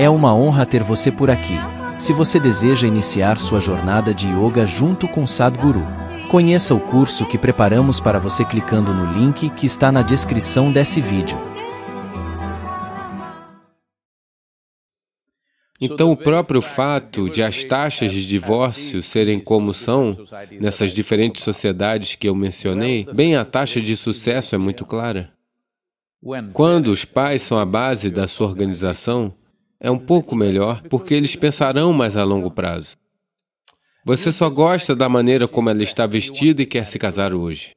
É uma honra ter você por aqui. Se você deseja iniciar sua jornada de yoga junto com Sadhguru, conheça o curso que preparamos para você clicando no link que está na descrição desse vídeo. Então, o próprio fato de as taxas de divórcio serem como são nessas diferentes sociedades que eu mencionei, bem, a taxa de sucesso é muito clara. Quando os pais são a base da sua organização, é um pouco melhor, porque eles pensarão mais a longo prazo. Você só gosta da maneira como ela está vestida e quer se casar hoje.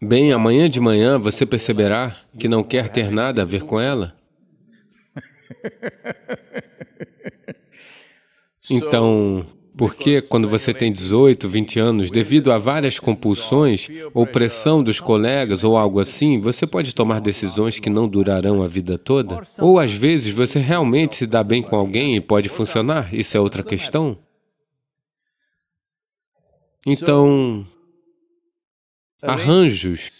Bem, amanhã de manhã você perceberá que não quer ter nada a ver com ela. Então, porque quando você tem 18, 20 anos, devido a várias compulsões ou pressão dos colegas ou algo assim, você pode tomar decisões que não durarão a vida toda. Ou às vezes você realmente se dá bem com alguém e pode funcionar, isso é outra questão. Então, arranjos.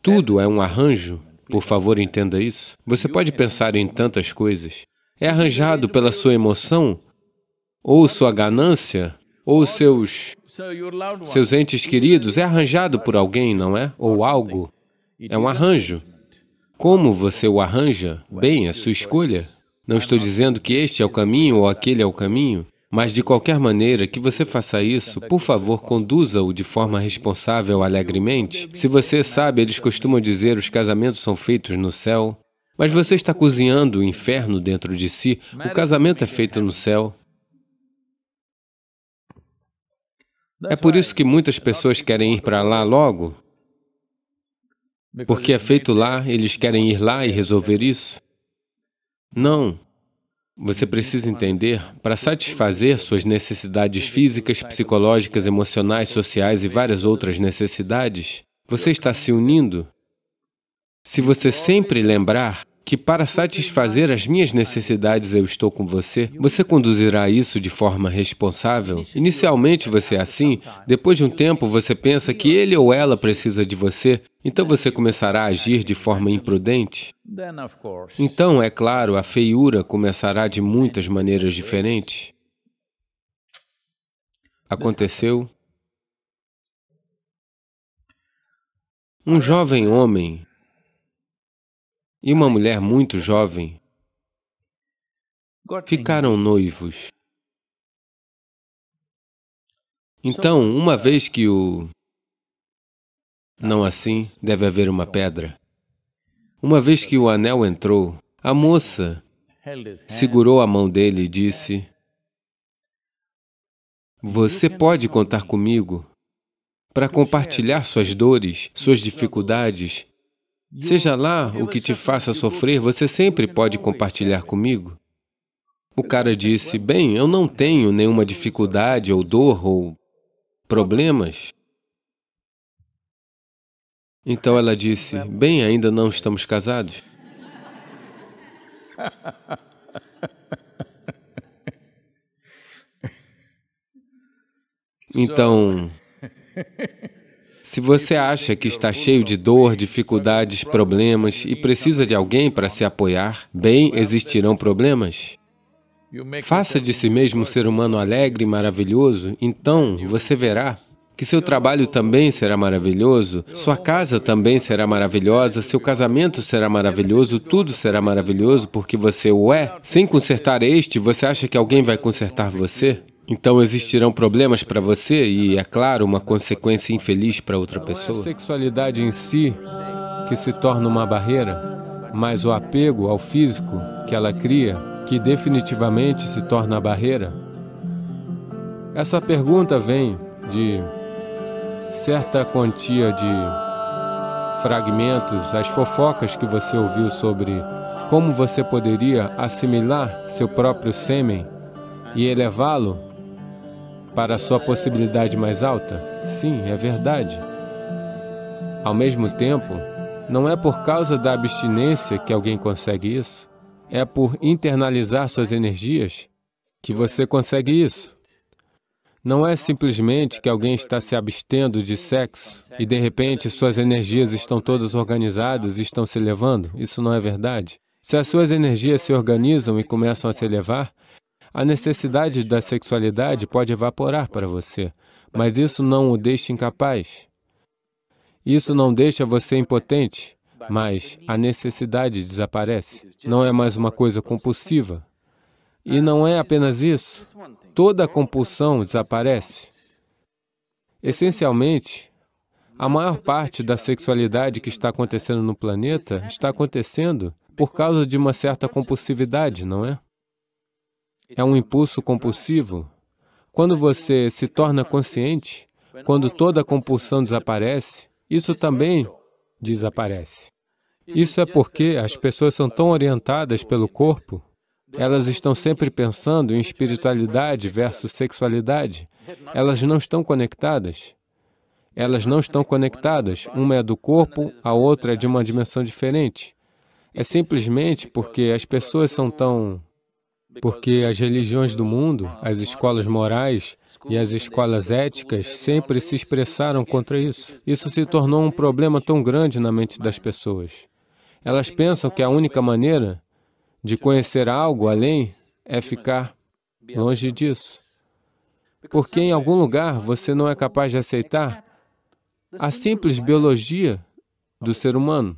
Tudo é um arranjo, por favor, entenda isso. Você pode pensar em tantas coisas. É arranjado pela sua emoção, ou sua ganância, ou seus, seus entes queridos, é arranjado por alguém, não é? Ou algo. É um arranjo. Como você o arranja? Bem, é sua escolha. Não estou dizendo que este é o caminho ou aquele é o caminho, mas de qualquer maneira que você faça isso, por favor, conduza-o de forma responsável alegremente. Se você sabe, eles costumam dizer os casamentos são feitos no céu, mas você está cozinhando o inferno dentro de si. O casamento é feito no céu. É por isso que muitas pessoas querem ir para lá logo. Porque é feito lá, eles querem ir lá e resolver isso. Não. Você precisa entender, para satisfazer suas necessidades físicas, psicológicas, emocionais, sociais e várias outras necessidades, você está se unindo. Se você sempre lembrar que para satisfazer as minhas necessidades eu estou com você? Você conduzirá isso de forma responsável? Inicialmente você é assim, depois de um tempo você pensa que ele ou ela precisa de você, então você começará a agir de forma imprudente? Então, é claro, a feiura começará de muitas maneiras diferentes. Aconteceu. Um jovem homem e uma mulher muito jovem ficaram noivos. Então, uma vez que o... Tá. Não assim, deve haver uma pedra. Uma vez que o anel entrou, a moça segurou a mão dele e disse, você pode contar comigo para compartilhar suas dores, suas dificuldades, Seja lá o que te faça sofrer, você sempre pode compartilhar né? comigo. O cara disse: Bem, eu não tenho nenhuma dificuldade ou dor ou problemas. Então ela disse: é Bem, ainda não estamos casados. Então. Se você acha que está cheio de dor, dificuldades, problemas e precisa de alguém para se apoiar, bem, existirão problemas. Faça de si mesmo um ser humano alegre e maravilhoso, então você verá que seu trabalho também será maravilhoso, sua casa também será maravilhosa, seu casamento será maravilhoso, tudo será maravilhoso porque você o é. Sem consertar este, você acha que alguém vai consertar você? Então existirão problemas para você e, é claro, uma consequência infeliz para outra pessoa. Não é a sexualidade em si que se torna uma barreira, mas o apego ao físico que ela cria, que definitivamente se torna a barreira. Essa pergunta vem de certa quantia de fragmentos, as fofocas que você ouviu sobre como você poderia assimilar seu próprio sêmen e elevá-lo para a sua possibilidade mais alta? Sim, é verdade. Ao mesmo tempo, não é por causa da abstinência que alguém consegue isso, é por internalizar suas energias que você consegue isso. Não é simplesmente que alguém está se abstendo de sexo e de repente suas energias estão todas organizadas e estão se elevando. Isso não é verdade. Se as suas energias se organizam e começam a se elevar, a necessidade da sexualidade pode evaporar para você, mas isso não o deixa incapaz. Isso não deixa você impotente, mas a necessidade desaparece. Não é mais uma coisa compulsiva. E não é apenas isso. Toda a compulsão desaparece. Essencialmente, a maior parte da sexualidade que está acontecendo no planeta está acontecendo por causa de uma certa compulsividade, não é? É um impulso compulsivo. Quando você se torna consciente, quando toda a compulsão desaparece, isso também desaparece. Isso é porque as pessoas são tão orientadas pelo corpo, elas estão sempre pensando em espiritualidade versus sexualidade. Elas não estão conectadas. Elas não estão conectadas. Uma é do corpo, a outra é de uma dimensão diferente. É simplesmente porque as pessoas são tão porque as religiões do mundo, as escolas morais e as escolas éticas sempre se expressaram contra isso. Isso se tornou um problema tão grande na mente das pessoas. Elas pensam que a única maneira de conhecer algo além é ficar longe disso. Porque em algum lugar você não é capaz de aceitar a simples biologia do ser humano.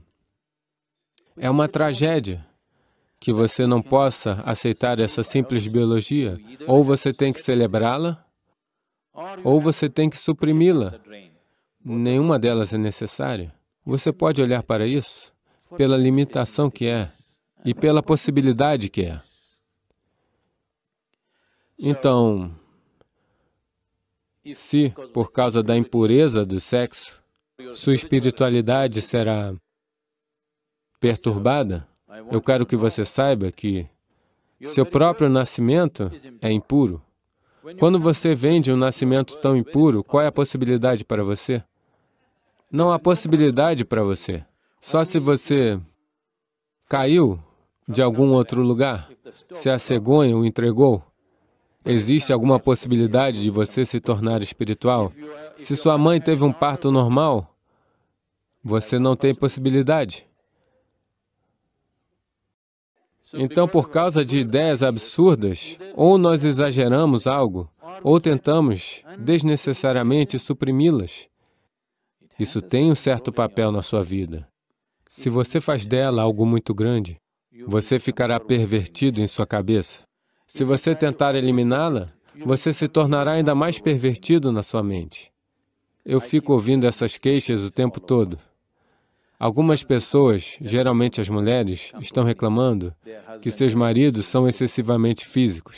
É uma tragédia que você não possa aceitar essa simples biologia. Ou você tem que celebrá-la, ou você tem que suprimi-la. Nenhuma delas é necessária. Você pode olhar para isso pela limitação que é e pela possibilidade que é. Então, se, por causa da impureza do sexo, sua espiritualidade será perturbada, eu quero que você saiba que seu próprio nascimento é impuro. Quando você vende um nascimento tão impuro, qual é a possibilidade para você? Não há possibilidade para você. Só se você caiu de algum outro lugar, se a cegonha o entregou. Existe alguma possibilidade de você se tornar espiritual? Se sua mãe teve um parto normal, você não tem possibilidade. Então, por causa de ideias absurdas, ou nós exageramos algo, ou tentamos desnecessariamente suprimi-las. Isso tem um certo papel na sua vida. Se você faz dela algo muito grande, você ficará pervertido em sua cabeça. Se você tentar eliminá-la, você se tornará ainda mais pervertido na sua mente. Eu fico ouvindo essas queixas o tempo todo. Algumas pessoas, geralmente as mulheres, estão reclamando que seus maridos são excessivamente físicos.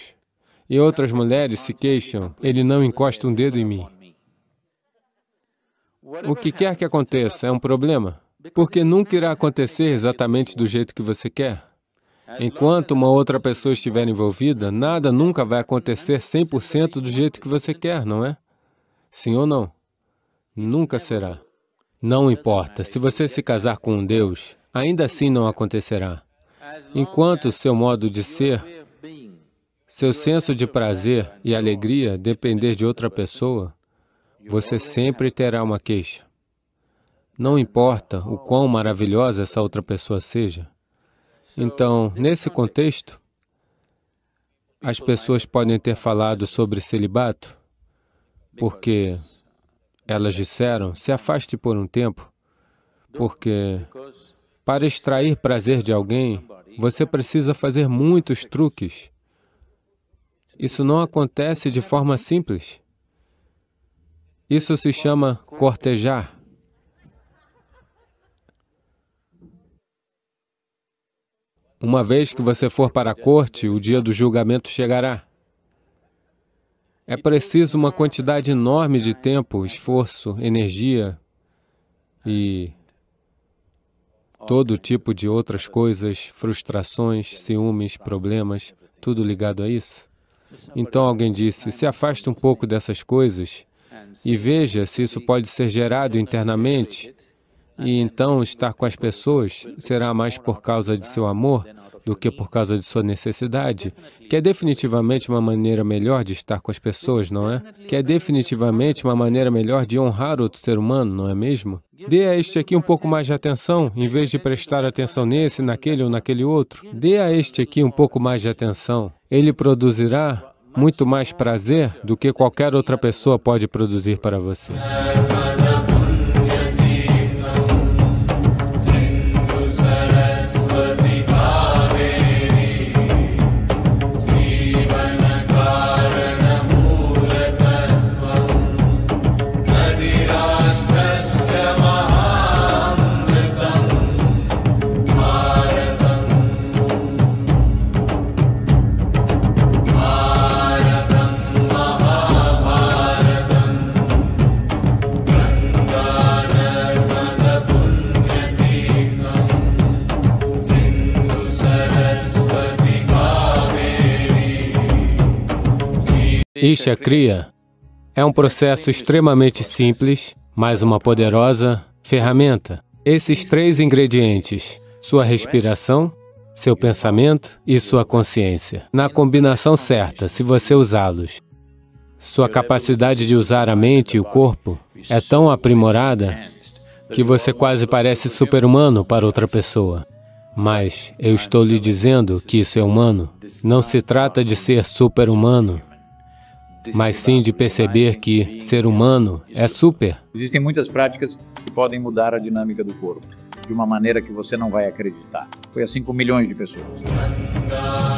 E outras mulheres se queixam, ele não encosta um dedo em mim. O que quer que aconteça é um problema, porque nunca irá acontecer exatamente do jeito que você quer. Enquanto uma outra pessoa estiver envolvida, nada nunca vai acontecer 100% do jeito que você quer, não é? Sim ou não? Nunca será. Não importa, se você se casar com um Deus, ainda assim não acontecerá. Enquanto seu modo de ser, seu senso de prazer e alegria depender de outra pessoa, você sempre terá uma queixa. Não importa o quão maravilhosa essa outra pessoa seja. Então, nesse contexto, as pessoas podem ter falado sobre celibato, porque elas disseram: se afaste por um tempo, porque para extrair prazer de alguém, você precisa fazer muitos truques. Isso não acontece de forma simples. Isso se chama cortejar. Uma vez que você for para a corte, o dia do julgamento chegará. É preciso uma quantidade enorme de tempo, esforço, energia e todo tipo de outras coisas, frustrações, ciúmes, problemas, tudo ligado a isso. Então alguém disse, se afasta um pouco dessas coisas e veja se isso pode ser gerado internamente e então estar com as pessoas será mais por causa de seu amor do que por causa de sua necessidade, que é definitivamente uma maneira melhor de estar com as pessoas, não é? Que é definitivamente uma maneira melhor de honrar outro ser humano, não é mesmo? Dê a este aqui um pouco mais de atenção, em vez de prestar atenção nesse, naquele ou naquele outro. Dê a este aqui um pouco mais de atenção. Ele produzirá muito mais prazer do que qualquer outra pessoa pode produzir para você. Isha Kriya é um processo extremamente simples, mas uma poderosa ferramenta. Esses três ingredientes, sua respiração, seu pensamento e sua consciência. Na combinação certa, se você usá-los, sua capacidade de usar a mente e o corpo é tão aprimorada que você quase parece super-humano para outra pessoa. Mas eu estou lhe dizendo que isso é humano. Não se trata de ser super-humano, mas sim de perceber que ser humano é super. Existem muitas práticas que podem mudar a dinâmica do corpo de uma maneira que você não vai acreditar. Foi assim com milhões de pessoas.